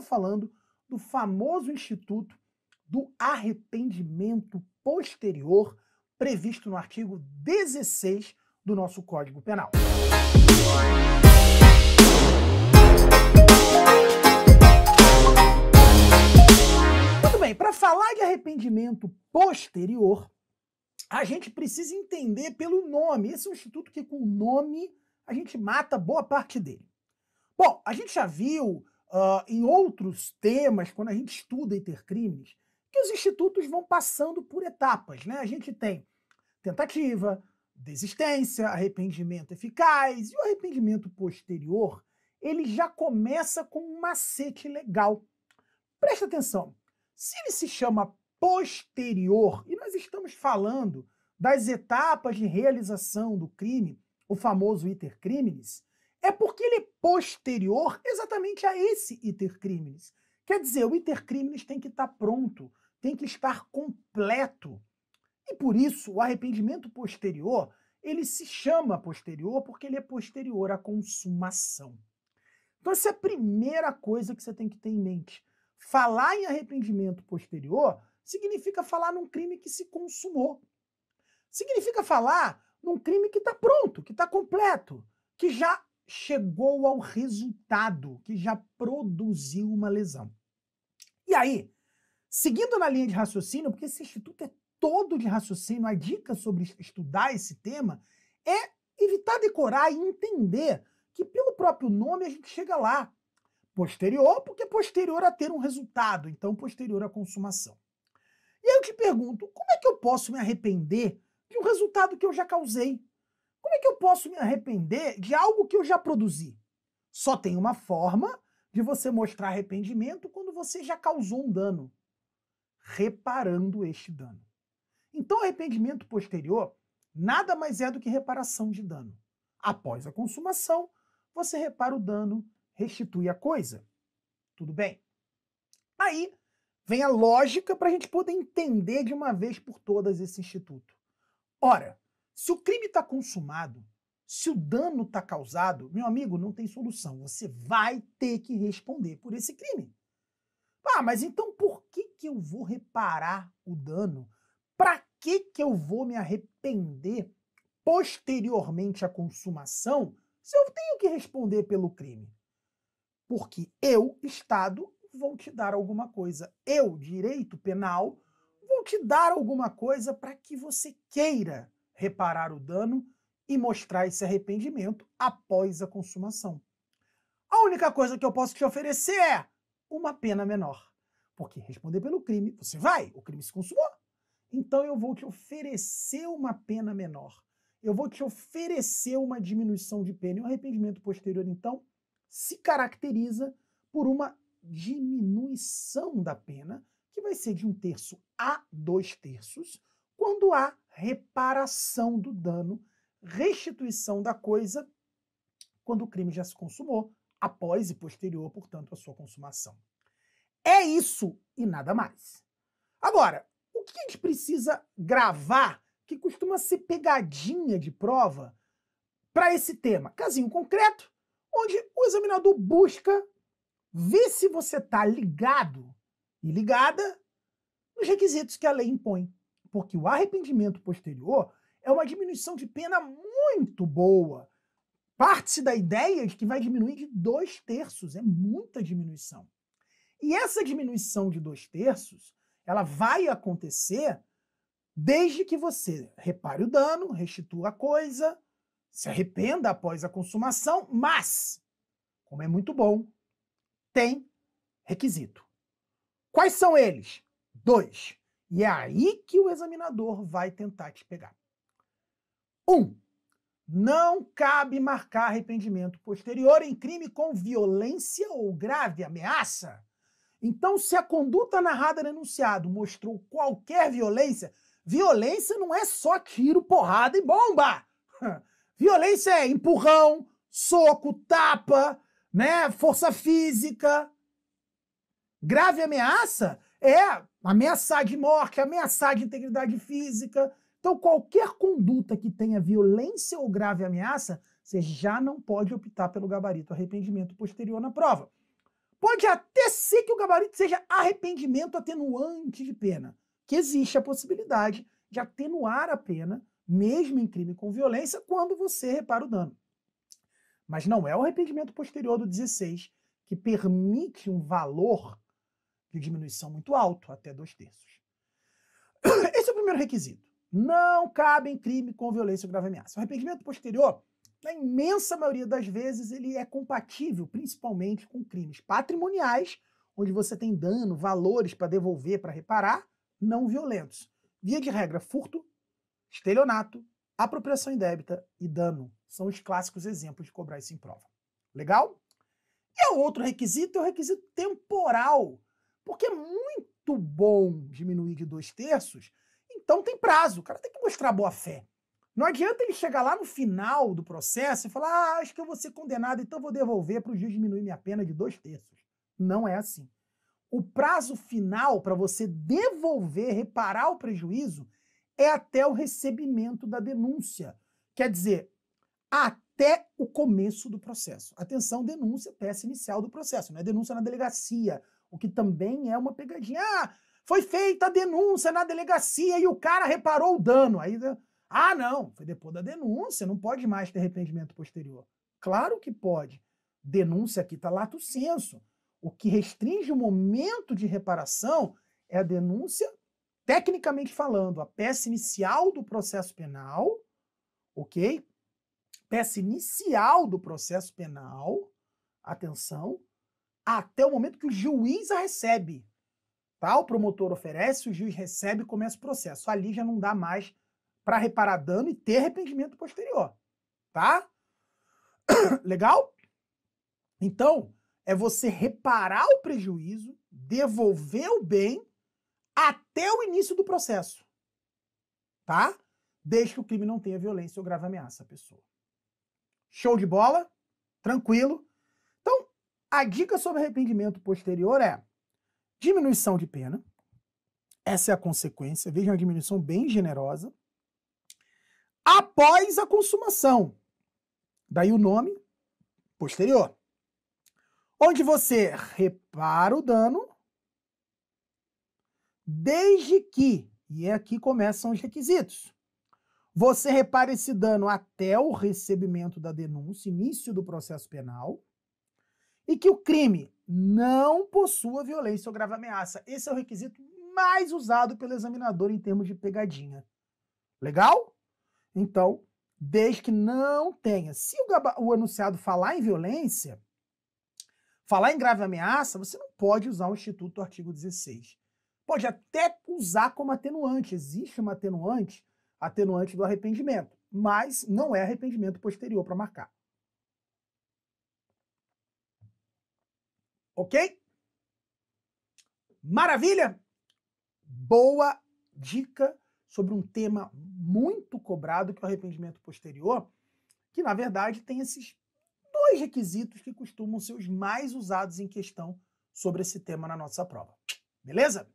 estou falando do famoso instituto do arrependimento posterior previsto no artigo 16 do nosso Código Penal. Muito bem, para falar de arrependimento posterior, a gente precisa entender pelo nome. Esse é um instituto que, com o nome, a gente mata boa parte dele. Bom, a gente já viu uh, em outros temas, quando a gente estuda intercrimes, que os institutos vão passando por etapas. Né? A gente tem tentativa, desistência, arrependimento eficaz, e o arrependimento posterior ele já começa com um macete legal. Presta atenção, se ele se chama posterior, e nós estamos falando das etapas de realização do crime, o famoso iter criminis, é porque ele é posterior exatamente a esse intercrimes. Quer dizer, o intercrimes tem que estar tá pronto, tem que estar completo. E por isso, o arrependimento posterior, ele se chama posterior porque ele é posterior à consumação. Então essa é a primeira coisa que você tem que ter em mente. Falar em arrependimento posterior significa falar num crime que se consumou. Significa falar num crime que está pronto, que está completo, que já chegou ao resultado que já produziu uma lesão. E aí, seguindo na linha de raciocínio, porque esse instituto é todo de raciocínio, a dica sobre estudar esse tema é evitar decorar e entender que pelo próprio nome a gente chega lá. Posterior, porque posterior a ter um resultado, então posterior à consumação. E aí eu te pergunto, como é que eu posso me arrepender de um resultado que eu já causei? Como é que eu posso me arrepender de algo que eu já produzi? Só tem uma forma de você mostrar arrependimento quando você já causou um dano, reparando este dano. Então, arrependimento posterior nada mais é do que reparação de dano. Após a consumação, você repara o dano, restitui a coisa. Tudo bem? Aí vem a lógica para a gente poder entender de uma vez por todas esse instituto. Ora, se o crime está consumado, se o dano está causado, meu amigo, não tem solução. Você vai ter que responder por esse crime. Ah, mas então por que, que eu vou reparar o dano? Para que, que eu vou me arrepender posteriormente à consumação se eu tenho que responder pelo crime? Porque eu, Estado, vou te dar alguma coisa. Eu, direito penal, vou te dar alguma coisa para que você queira reparar o dano e mostrar esse arrependimento após a consumação. A única coisa que eu posso te oferecer é uma pena menor. Porque responder pelo crime, você vai, o crime se consumou. Então eu vou te oferecer uma pena menor. Eu vou te oferecer uma diminuição de pena. E o arrependimento posterior, então, se caracteriza por uma diminuição da pena, que vai ser de um terço a dois terços, quando há reparação do dano, restituição da coisa, quando o crime já se consumou, após e posterior, portanto, à sua consumação. É isso e nada mais. Agora, o que a gente precisa gravar, que costuma ser pegadinha de prova, para esse tema? Casinho concreto, onde o examinador busca ver se você está ligado e ligada nos requisitos que a lei impõe. Porque o arrependimento posterior é uma diminuição de pena muito boa. Parte-se da ideia de que vai diminuir de dois terços, é muita diminuição. E essa diminuição de dois terços, ela vai acontecer desde que você repare o dano, restitua a coisa, se arrependa após a consumação, mas, como é muito bom, tem requisito. Quais são eles? Dois. E é aí que o examinador vai tentar te pegar. 1. Um, não cabe marcar arrependimento posterior em crime com violência ou grave ameaça. Então, se a conduta narrada no enunciado mostrou qualquer violência, violência não é só tiro, porrada e bomba. Violência é empurrão, soco, tapa, né, força física. Grave ameaça é ameaçar de morte, ameaçar de integridade física. Então, qualquer conduta que tenha violência ou grave ameaça, você já não pode optar pelo gabarito arrependimento posterior na prova. Pode até ser que o gabarito seja arrependimento atenuante de pena, que existe a possibilidade de atenuar a pena, mesmo em crime com violência, quando você repara o dano. Mas não é o arrependimento posterior do 16 que permite um valor de diminuição muito alto, até dois terços. Esse é o primeiro requisito. Não cabe em crime com violência ou grave ameaça. O arrependimento posterior, na imensa maioria das vezes, ele é compatível principalmente com crimes patrimoniais, onde você tem dano, valores para devolver, para reparar, não violentos. Via de regra, furto, estelionato, apropriação indébita e dano são os clássicos exemplos de cobrar isso em prova. Legal? E o outro requisito é o requisito temporal porque é muito bom diminuir de dois terços, então tem prazo. O cara tem que mostrar boa fé. Não adianta ele chegar lá no final do processo e falar: ah, acho que eu vou ser condenado, então vou devolver para o juiz diminuir minha pena de dois terços. Não é assim. O prazo final para você devolver, reparar o prejuízo, é até o recebimento da denúncia. Quer dizer, até o começo do processo. Atenção, denúncia, peça inicial do processo. Não é denúncia na delegacia o que também é uma pegadinha. Ah, foi feita a denúncia na delegacia e o cara reparou o dano. Aí, ah, não, foi depois da denúncia, não pode mais ter arrependimento posterior. Claro que pode. Denúncia aqui está lato senso. O que restringe o momento de reparação é a denúncia, tecnicamente falando, a peça inicial do processo penal, ok? Peça inicial do processo penal, atenção, até o momento que o juiz a recebe. Tá? O promotor oferece, o juiz recebe e começa o processo. Ali já não dá mais para reparar dano e ter arrependimento posterior. Tá? Legal? Então, é você reparar o prejuízo, devolver o bem até o início do processo. Tá? Desde que o crime não tenha violência ou grave ameaça à pessoa. Show de bola? Tranquilo? A dica sobre arrependimento posterior é diminuição de pena. Essa é a consequência. Veja uma diminuição bem generosa. Após a consumação. Daí o nome posterior. Onde você repara o dano, desde que, e é aqui começam os requisitos, você repara esse dano até o recebimento da denúncia, início do processo penal, e que o crime não possua violência ou grave ameaça. Esse é o requisito mais usado pelo examinador em termos de pegadinha. Legal? Então, desde que não tenha. Se o, o anunciado falar em violência, falar em grave ameaça, você não pode usar o Instituto do artigo 16. Pode até usar como atenuante. Existe uma atenuante, atenuante do arrependimento, mas não é arrependimento posterior para marcar. Ok? Maravilha? Boa dica sobre um tema muito cobrado, que é o arrependimento posterior, que na verdade tem esses dois requisitos que costumam ser os mais usados em questão sobre esse tema na nossa prova. Beleza?